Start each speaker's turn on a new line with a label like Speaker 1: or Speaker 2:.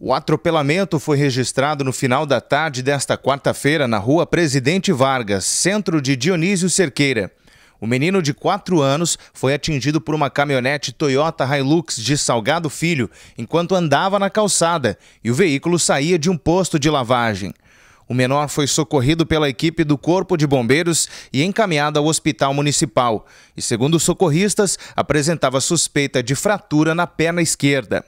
Speaker 1: O atropelamento foi registrado no final da tarde desta quarta-feira na rua Presidente Vargas, centro de Dionísio Cerqueira. O menino de 4 anos foi atingido por uma caminhonete Toyota Hilux de Salgado Filho enquanto andava na calçada e o veículo saía de um posto de lavagem. O menor foi socorrido pela equipe do Corpo de Bombeiros e encaminhado ao Hospital Municipal e, segundo socorristas, apresentava suspeita de fratura na perna esquerda.